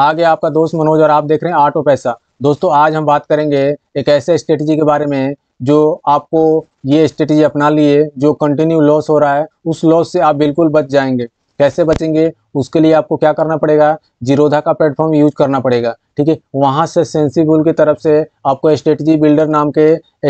आगे आपका दोस्त मनोज और आप देख रहे हैं आटो पैसा दोस्तों आज हम बात करेंगे एक ऐसे स्ट्रेटजी के बारे में जो आपको ये स्ट्रेटजी अपना लिए जो कंटिन्यू लॉस हो रहा है उस लॉस से आप बिल्कुल बच जाएंगे कैसे बचेंगे उसके लिए आपको क्या करना पड़ेगा जीरोधा का प्लेटफॉर्म यूज करना पड़ेगा ठीक है वहाँ से सेंसिबुल की तरफ से आपको स्ट्रेटजी बिल्डर नाम के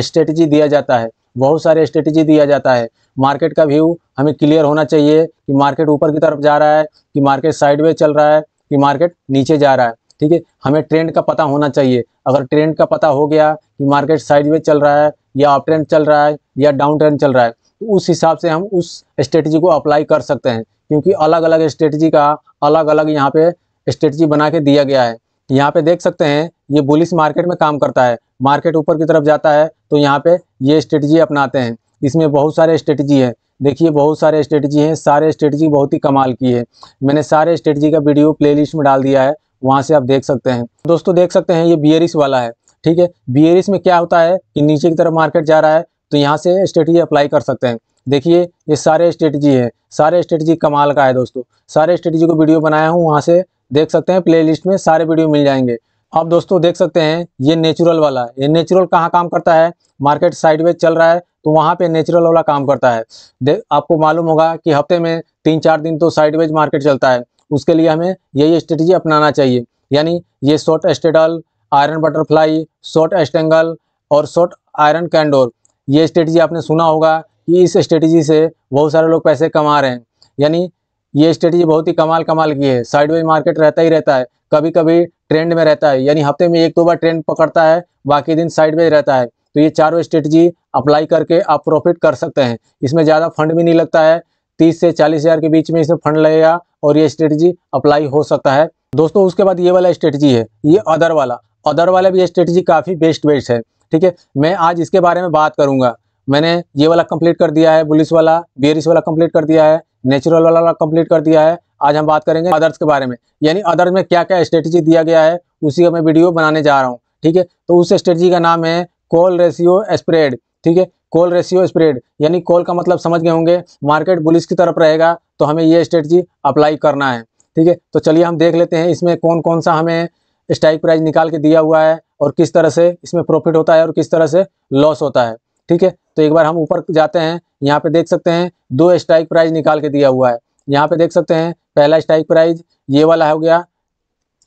स्ट्रेटजी दिया जाता है बहुत सारे स्ट्रेटजी दिया जाता है मार्केट का व्यू हमें क्लियर होना चाहिए कि मार्केट ऊपर की तरफ जा रहा है कि मार्केट साइडवे चल रहा है कि मार्केट नीचे जा रहा है ठीक है हमें ट्रेंड का पता होना चाहिए अगर ट्रेंड का पता हो गया कि मार्केट साइड चल रहा है या अप ट्रेंड चल रहा है या डाउन ट्रेंड चल रहा है तो उस हिसाब से हम उस स्ट्रेटजी को अप्लाई कर सकते हैं क्योंकि अलग अलग स्ट्रेटजी का अलग अलग यहाँ पे स्ट्रेटजी बना के दिया गया है यहाँ पे देख सकते हैं ये बुलिस मार्केट में काम करता है मार्केट ऊपर की तरफ जाता है तो यहाँ पे ये स्ट्रेटजी अपनाते हैं इसमें बहुत सारे स्ट्रेटजी है देखिए बहुत सारे स्ट्रेटजी हैं सारे स्ट्रेटजी बहुत ही कमाल की है मैंने सारे स्ट्रेटजी का वीडियो प्लेलिस्ट में डाल दिया है वहाँ से आप देख सकते हैं दोस्तों देख सकते हैं ये बियरिस वाला है ठीक है बियरिस में क्या होता है कि नीचे की तरफ मार्केट जा रहा है तो यहाँ से स्ट्रेटजी अप्लाई कर सकते हैं देखिए ये सारे स्ट्रेटजी है सारे स्ट्रेटजी कमाल का है दोस्तों सारे स्ट्रेटजी को वीडियो बनाया हूँ वहाँ से देख सकते हैं प्लेलिस्ट में सारे वीडियो मिल जाएंगे आप दोस्तों देख सकते हैं ये नेचुरल वाला ये नेचुरल कहाँ काम करता है मार्केट साइडवेज चल रहा है तो वहाँ पे नेचुरल वाला काम करता है आपको मालूम होगा कि हफ्ते में तीन चार दिन तो साइडवेज मार्केट चलता है उसके लिए हमें यही स्ट्रेटजी अपनाना चाहिए यानी ये short straddle iron butterfly short strangle और शॉर्ट आयरन कैंडोर ये स्ट्रेटजी आपने सुना होगा कि इस स्ट्रेटजी से बहुत सारे लोग पैसे कमा रहे हैं यानी ये स्ट्रेटेजी बहुत ही कमाल कमाल की है साइडवेज मार्केट रहता ही रहता है कभी कभी ट्रेंड में रहता है यानी हफ्ते में एक दो बार ट्रेंड पकड़ता है बाकी दिन साइडवेज रहता है तो ये चारों स्ट्रेटजी अप्लाई करके आप प्रॉफिट कर सकते हैं इसमें ज़्यादा फंड भी नहीं लगता है तीस से चालीस हज़ार के बीच में इसमें फंड लगेगा और ये स्ट्रेटजी अप्लाई हो सकता है दोस्तों उसके बाद ये वाला स्ट्रेटजी है ये अदर वाला अदर वाला भी स्ट्रेटजी काफ़ी बेस्ट बेस्ट है ठीक है मैं आज इसके बारे में बात करूंगा मैंने ये वाला कंप्लीट कर दिया है बुलिस वाला बियरिस वाला कंप्लीट कर दिया है नेचुरल वाला कंप्लीट कर दिया है आज हम बात करेंगे अदर्स के बारे में यानी अदर्स में क्या क्या स्ट्रेटेजी दिया गया है उसी का मैं वीडियो बनाने जा रहा हूँ ठीक है तो उस स्ट्रेटजी का नाम है कॉल रेशियो स्प्रेड ठीक है कॉल रेशियो स्प्रेड यानी कॉल का मतलब समझ गए होंगे मार्केट पुलिस की तरफ रहेगा तो हमें ये स्ट्रेटजी अप्लाई करना है ठीक है तो चलिए हम देख लेते हैं इसमें कौन कौन सा हमें स्ट्राइक प्राइस निकाल के दिया हुआ है और किस तरह से इसमें प्रॉफिट होता है और किस तरह से लॉस होता है ठीक है तो एक बार हम ऊपर जाते हैं यहाँ पे देख सकते हैं दो स्ट्राइक प्राइज निकाल के दिया हुआ है यहाँ पे देख सकते हैं पहला स्ट्राइक प्राइज ये वाला हो गया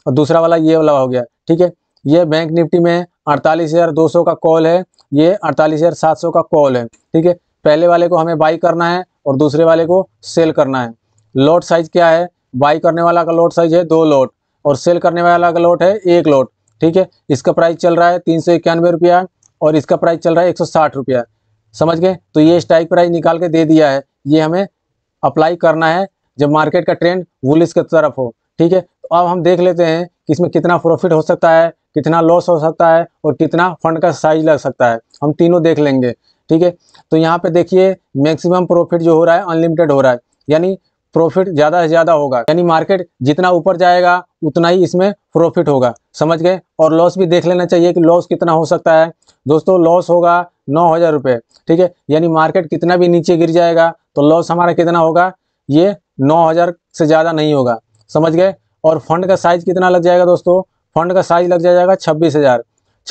और दूसरा वाला ये वाला हो गया ठीक है ये बैंक निफ्टी में अड़तालीस हज़ार दो सौ का कॉल है ये अड़तालीस हज़ार सात सौ का कॉल है ठीक है पहले वाले को हमें बाई करना है और दूसरे वाले को सेल करना है लॉट साइज क्या है बाई करने वाला का लॉट साइज है दो लॉट और सेल करने वाला का लॉट है एक लॉट ठीक है इसका प्राइस चल रहा है तीन सौ इक्यानवे रुपया और इसका प्राइस चल रहा है एक सौ समझ गए तो ये स्ट्राइक प्राइस निकाल के दे दिया है ये हमें अप्लाई करना है जब मार्केट का ट्रेंड वुलिस की तरफ हो ठीक है तो अब हम देख लेते हैं कि इसमें कितना प्रॉफिट हो सकता है कितना लॉस हो सकता है और कितना फंड का साइज लग सकता है हम तीनों देख लेंगे ठीक है तो यहाँ पे देखिए मैक्सिमम प्रॉफिट जो हो रहा है अनलिमिटेड हो रहा है यानी प्रॉफिट ज़्यादा से ज़्यादा होगा यानी मार्केट जितना ऊपर जाएगा उतना ही इसमें प्रॉफिट होगा समझ गए और लॉस भी देख लेना चाहिए कि लॉस कितना हो सकता है दोस्तों लॉस होगा नौ हज़ार रुपये ठीक है यानी मार्केट कितना भी नीचे गिर जाएगा तो लॉस हमारा कितना होगा ये नौ हज़ार से ज़्यादा नहीं होगा समझ गए और फंड का साइज कितना लग जाएगा दोस्तों फंड का साइज लग जाएगा छब्बीस हज़ार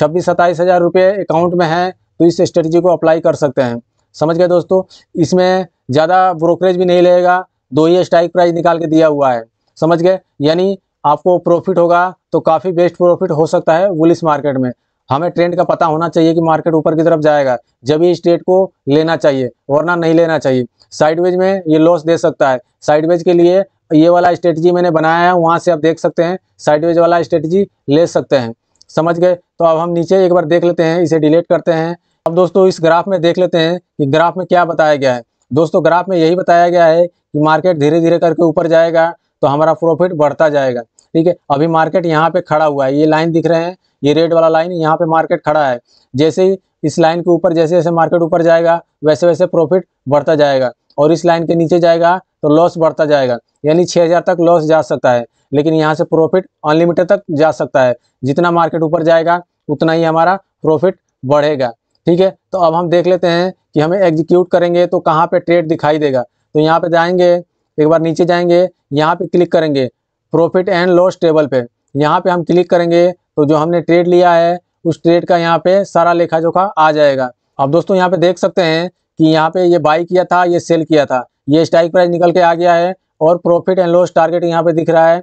छब्बीस सत्ताईस हज़ार रुपये अकाउंट में हैं तो इस स्ट्रेटजी को अप्लाई कर सकते हैं समझ गए दोस्तों इसमें ज़्यादा ब्रोकरेज भी नहीं लगेगा दो ही स्ट्राइक प्राइस निकाल के दिया हुआ है समझ गए यानी आपको प्रॉफिट होगा तो काफ़ी बेस्ट प्रॉफिट हो सकता है वुलिस मार्केट में हमें ट्रेंड का पता होना चाहिए कि मार्केट ऊपर की तरफ जाएगा जब ही स्टेट को लेना चाहिए वरना नहीं लेना चाहिए साइडवेज में ये लॉस दे सकता है साइडवेज के लिए ये वाला स्ट्रेटजी मैंने बनाया है वहाँ से आप देख सकते हैं साइडवेज वाला स्ट्रेटजी ले सकते हैं समझ गए तो अब हम नीचे एक बार देख लेते हैं इसे डिलीट करते हैं अब दोस्तों इस ग्राफ में देख लेते हैं कि ग्राफ में क्या बताया गया है दोस्तों ग्राफ में यही बताया गया है कि मार्केट धीरे धीरे करके ऊपर जाएगा तो हमारा प्रॉफिट बढ़ता जाएगा ठीक है अभी मार्केट यहाँ पे खड़ा हुआ है ये लाइन दिख रहे हैं ये रेड वाला लाइन यहाँ पे मार्केट खड़ा है जैसे ही इस लाइन के ऊपर जैसे जैसे मार्केट ऊपर जाएगा वैसे वैसे प्रॉफिट बढ़ता जाएगा और इस लाइन के नीचे जाएगा तो लॉस बढ़ता जाएगा यानी 6000 तक लॉस जा सकता है लेकिन यहाँ से प्रॉफिट अनलिमिटेड तक जा सकता है जितना मार्केट ऊपर जाएगा उतना ही हमारा प्रॉफिट बढ़ेगा ठीक है तो अब हम देख लेते हैं कि हमें एग्जीक्यूट करेंगे तो कहाँ पे ट्रेड दिखाई देगा तो यहाँ पे जाएंगे एक बार नीचे जाएंगे यहाँ पे क्लिक करेंगे प्रॉफिट एंड लॉस टेबल पे यहाँ पे हम क्लिक करेंगे तो जो हमने ट्रेड लिया है उस ट्रेड का यहाँ पे सारा लेखा जोखा आ जाएगा अब दोस्तों यहाँ पे देख सकते हैं कि यहाँ पे ये बाई किया था ये सेल किया था ये स्ट्राइक प्राइस निकल के आ गया है और प्रॉफिट एंड लॉस टारगेट यहाँ पे दिख रहा है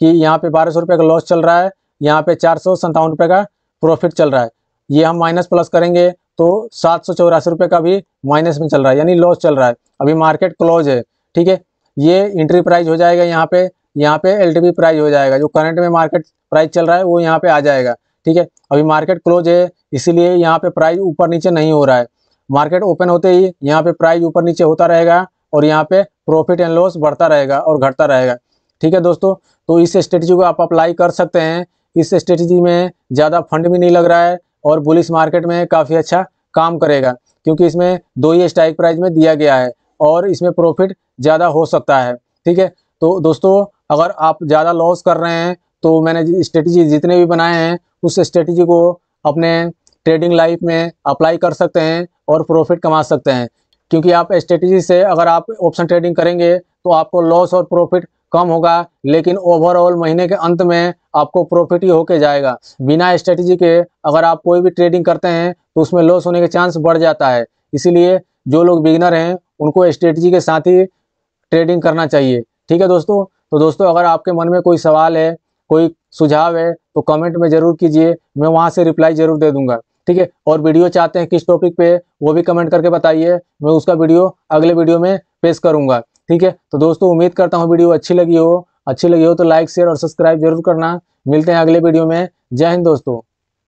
कि यहाँ पे बारह सौ रुपये का लॉस चल रहा है यहाँ पे चार सौ संतावन रुपये का प्रॉफिट चल रहा है ये हम माइनस प्लस करेंगे तो सात सौ चौरासी रुपये का भी माइनस में चल रहा है यानी लॉस चल रहा है अभी मार्केट क्लोज है ठीक है ये इंट्री प्राइस हो जाएगा यहाँ पे यहाँ पे एल प्राइस हो जाएगा जो करंट में मार्केट प्राइस चल रहा है वो यहाँ पे आ जाएगा ठीक है अभी मार्केट क्लोज है इसीलिए यहाँ पे प्राइस ऊपर नीचे नहीं हो रहा है मार्केट ओपन होते ही यहाँ पे प्राइस ऊपर नीचे होता रहेगा और यहाँ पे प्रॉफिट एंड लॉस बढ़ता रहेगा और घटता रहेगा ठीक है दोस्तों तो इस स्ट्रेटजी को आप अप्लाई कर सकते हैं इस स्ट्रेटजी में ज़्यादा फंड भी नहीं लग रहा है और बुलिस मार्केट में काफ़ी अच्छा काम करेगा क्योंकि इसमें दो ही स्ट्राइक प्राइस में दिया गया है और इसमें प्रॉफिट ज़्यादा हो सकता है ठीक है तो दोस्तों अगर आप ज़्यादा लॉस कर रहे हैं तो मैंने स्ट्रेटजी जितने भी बनाए हैं उस स्ट्रेटजी को अपने ट्रेडिंग लाइफ में अप्लाई कर सकते हैं और प्रॉफिट कमा सकते हैं क्योंकि आप स्ट्रेटजी से अगर आप ऑप्शन ट्रेडिंग करेंगे तो आपको लॉस और प्रॉफिट कम होगा लेकिन ओवरऑल महीने के अंत में आपको प्रॉफिट ही होके जाएगा बिना स्ट्रेटजी के अगर आप कोई भी ट्रेडिंग करते हैं तो उसमें लॉस होने के चांस बढ़ जाता है इसीलिए जो लोग बिगनर हैं उनको स्ट्रेटजी के साथ ही ट्रेडिंग करना चाहिए ठीक है दोस्तों तो दोस्तों अगर आपके मन में कोई सवाल है कोई सुझाव है तो कमेंट में ज़रूर कीजिए मैं वहाँ से रिप्लाई ज़रूर दे दूँगा ठीक है और वीडियो चाहते हैं किस टॉपिक पे वो भी कमेंट करके बताइए मैं उसका वीडियो अगले वीडियो में पेश करूँगा ठीक है तो दोस्तों उम्मीद करता हूँ वीडियो अच्छी लगी हो अच्छी लगी हो तो लाइक शेयर और सब्सक्राइब जरूर करना मिलते हैं अगले वीडियो में जय हिंद दोस्तों